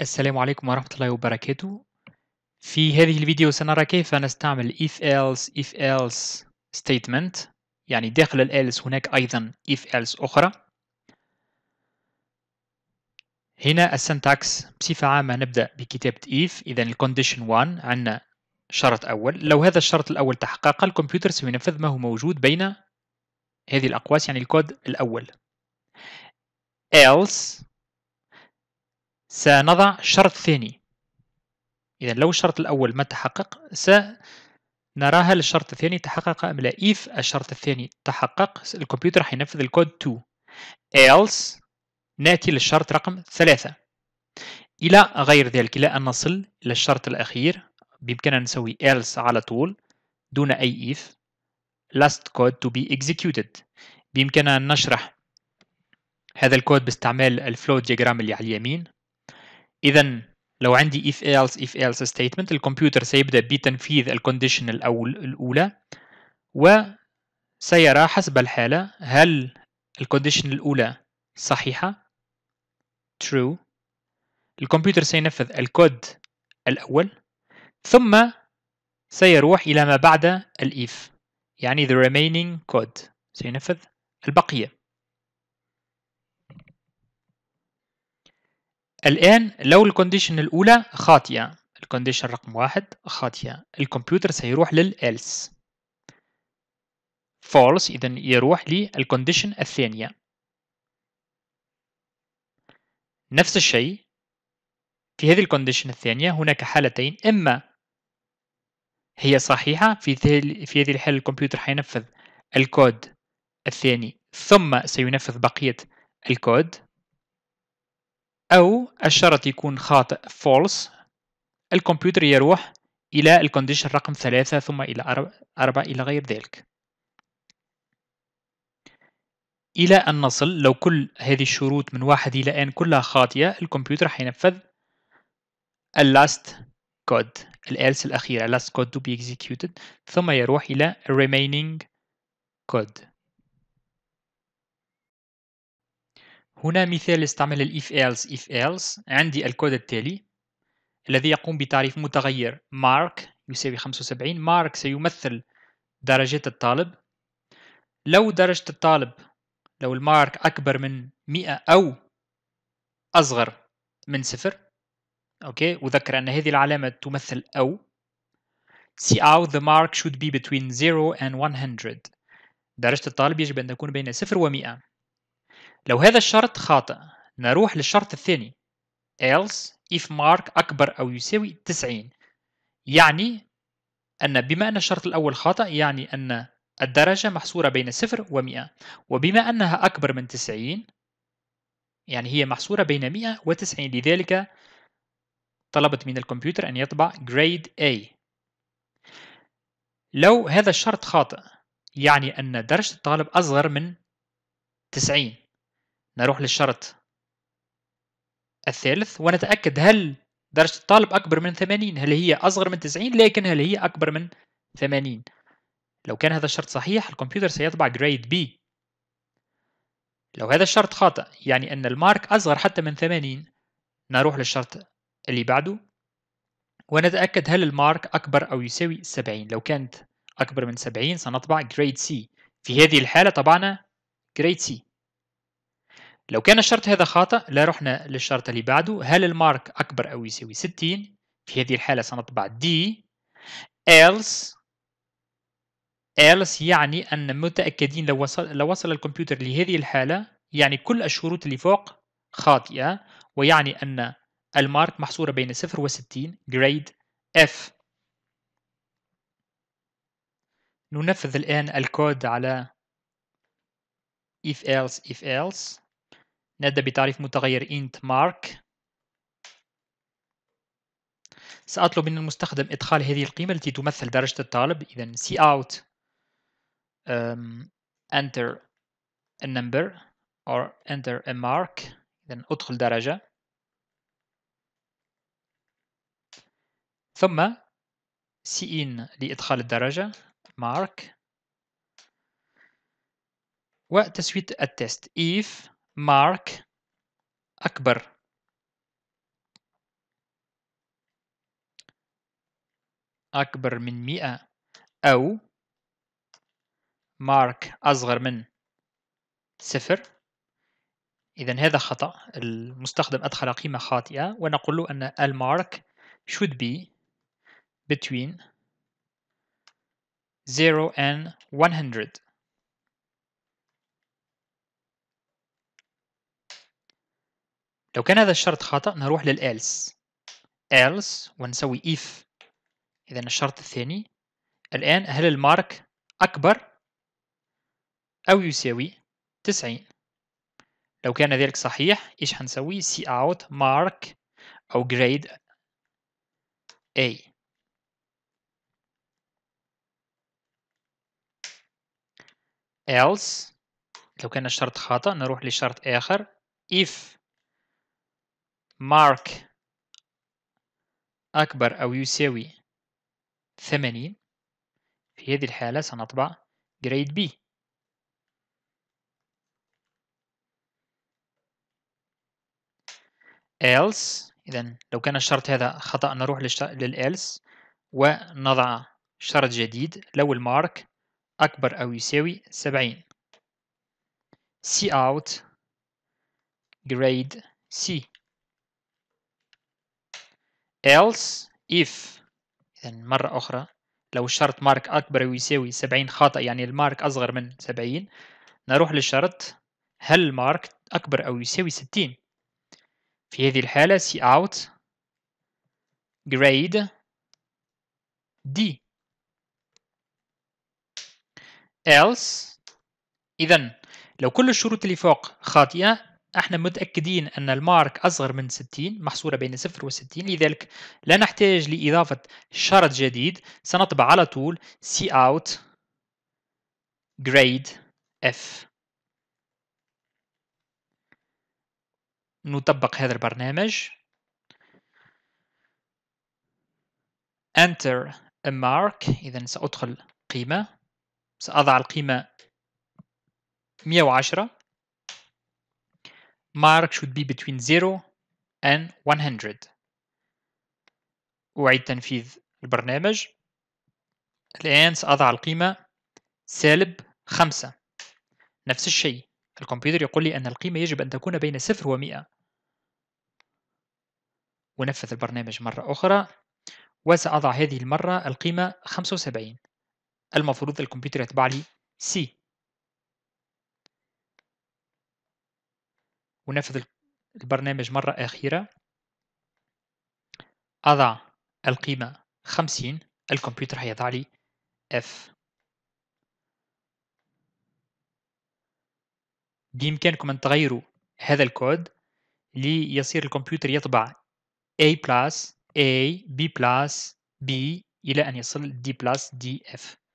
السلام عليكم ورحمة الله وبركاته في هذه الفيديو سنرى كيف نستعمل if else if else statement يعني داخل ال else هناك أيضا if else أخرى هنا السنتاكس بصفة عامة نبدأ بكتابة if إذا الكونديشن 1 عندنا شرط أول لو هذا الشرط الأول تحقق الكمبيوتر سينفذ ما هو موجود بين هذه الأقواس يعني الكود الأول else سنضع شرط ثاني إذا لو الشرط الأول ما تحقق سنراها للشرط الثاني تحقق أم لا إف الشرط الثاني تحقق الكمبيوتر حينفذ الكود 2 else نأتي للشرط رقم ثلاثة إلى غير ذلك إلى أن نصل إلى الشرط الأخير بإمكاننا نسوي else على طول دون أي إف last code to be executed بإمكاننا نشرح هذا الكود باستعمال الفلو ديجرام اللي على اليمين اذا لو عندي if else if else statement الكمبيوتر سيبدأ بتنفيذ الكونديشن الأول الأولى وسيرى حسب الحالة هل الكونديشن الأولى صحيحة true الكمبيوتر سينفذ الكود الأول ثم سيروح إلى ما بعد الإف يعني the remaining code سينفذ البقية الآن لو الكونديشن الأولى خاطئة الكونديشن رقم واحد خاطئة الكمبيوتر سيروح للإلس false إذا يروح للكونديشن الثانية نفس الشيء في هذه الكونديشن الثانية هناك حالتين إما هي صحيحة في في هذه الحالة الكمبيوتر حينفذ الكود الثاني ثم سينفذ بقية الكود أو الشرط يكون خاطئ false الكمبيوتر يروح إلى الكونديشن رقم ثلاثة ثم إلى أربعة إلى غير ذلك إلى أن نصل لو كل هذه الشروط من واحد إلى أن كلها خاطئة الكمبيوتر حينفذ اللاست كود الآلس الأخيرة last code to be executed ثم يروح إلى remaining code هنا مثال يستعمل الإف إيلس إف إيلس عندي الكود التالي الذي يقوم بتعريف متغير mark يساوي 75 mark سيمثل درجة الطالب لو درجة الطالب لو المارك أكبر من 100 أو أصغر من صفر أوكي وذكر أن هذه العلامة تمثل أو see out the mark should be between 0 and 100 درجة الطالب يجب أن تكون بين 0 و 100 لو هذا الشرط خاطئ نروح للشرط الثاني else if mark أكبر أو يساوي 90 يعني أن بما أن الشرط الأول خاطئ يعني أن الدرجة محصورة بين 0 و 100 وبما أنها أكبر من 90 يعني هي محصورة بين 100 و 90 لذلك طلبت من الكمبيوتر أن يطبع grade A لو هذا الشرط خاطئ يعني أن درجة الطالب أصغر من 90 نروح للشرط الثالث ونتأكد هل درجة الطالب أكبر من 80 هل هي أصغر من 90 لكن هل هي أكبر من 80 لو كان هذا الشرط صحيح الكمبيوتر سيطبع grade B لو هذا الشرط خاطئ يعني أن المارك أصغر حتى من 80 نروح للشرط اللي بعده ونتأكد هل المارك أكبر أو يساوي 70 لو كانت أكبر من 70 سنطبع grade C في هذه الحالة طبعنا grade C لو كان الشرط هذا خاطئ لا رحنا للشرط اللي بعده هل المارك أكبر أو يساوي 60 في هذه الحالة سنطبع D else else يعني أن متأكدين لو وصل لو وصل الكمبيوتر لهذه الحالة يعني كل الشروط اللي فوق خاطئة ويعني أن المارك محصورة بين 0 و 60 grade F ننفذ الآن الكود على if else if else نبدأ بتعريف متغير int mark سأطلب من المستخدم إدخال هذه القيمة التي تمثل درجة الطالب إذا cout um, enter a number or enter a mark إذا أدخل درجة ثم cin لإدخال الدرجة mark وتسويت التست if مارك أكبر. أكبر من مئة أو مارك أصغر من صفر إذا هذا خطأ المستخدم أدخل قيمة خاطئة ونقول له أن المارك should be between 0 and 100 لو كان هذا الشرط خطأ نروح للelse else ونسوي if إذا الشرط الثاني الآن هل المارك أكبر أو يساوي تسعين لو كان ذلك صحيح إيش هنسوي see out mark أو grade A else لو كان الشرط خاطئ نروح لشرط آخر if مارك أكبر أو يساوي 80 في هذه الحالة سنطبع grade B else إذا لو كان الشرط هذا خطأ نروح للالس ونضع شرط جديد لو المارك أكبر أو يساوي 70 C out grade C else if إذا مرة أخرى لو الشرط مارك أكبر ويساوي 70 خاطئ يعني المارك أصغر من 70 نروح للشرط هل المارك أكبر أو يساوي 60 في هذه الحالة سي out grade D else إذا لو كل الشروط اللي فوق خاطئة احنا متأكدين أن المارك أصغر من 60 محصورة بين 0 و 60 لذلك لا نحتاج لإضافة شرط جديد سنطبع على طول سي اوت جريد اف نطبق هذا البرنامج enter a mark إذا سأدخل قيمة سأضع القيمة 110 mark should be between 0 and 100 أعيد تنفيذ البرنامج الآن سأضع القيمة سالب 5 نفس الشيء الكمبيوتر يقول لي أن القيمة يجب أن تكون بين 0 و 100 ونفذ البرنامج مرة أخرى وسأضع هذه المرة القيمة 75 المفروض الكمبيوتر يتبع لي سي ونفذ البرنامج مرة أخيرة أضع القيمة 50 الكمبيوتر هيضع لي F بإمكانكم أن تغيروا هذا الكود ليصير الكمبيوتر يطبع A plus A B plus B إلى أن يصل D plus F